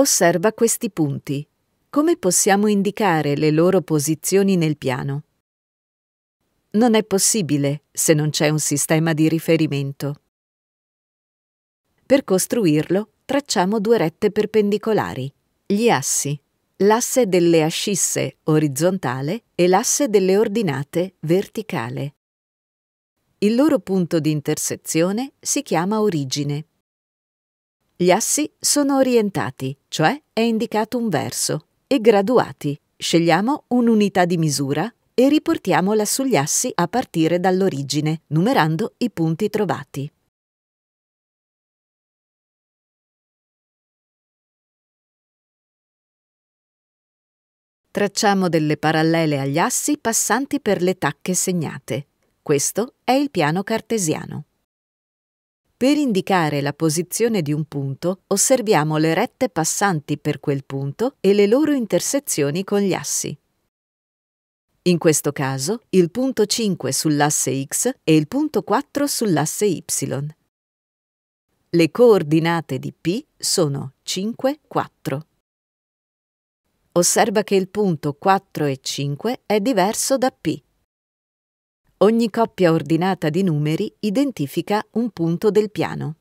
Osserva questi punti. Come possiamo indicare le loro posizioni nel piano? Non è possibile se non c'è un sistema di riferimento. Per costruirlo, tracciamo due rette perpendicolari, gli assi, l'asse delle ascisse orizzontale e l'asse delle ordinate verticale. Il loro punto di intersezione si chiama origine. Gli assi sono orientati, cioè è indicato un verso, e graduati. Scegliamo un'unità di misura e riportiamola sugli assi a partire dall'origine, numerando i punti trovati. Tracciamo delle parallele agli assi passanti per le tacche segnate. Questo è il piano cartesiano. Per indicare la posizione di un punto, osserviamo le rette passanti per quel punto e le loro intersezioni con gli assi. In questo caso, il punto 5 sull'asse x e il punto 4 sull'asse y. Le coordinate di P sono 5, 4. Osserva che il punto 4 e 5 è diverso da P. Ogni coppia ordinata di numeri identifica un punto del piano.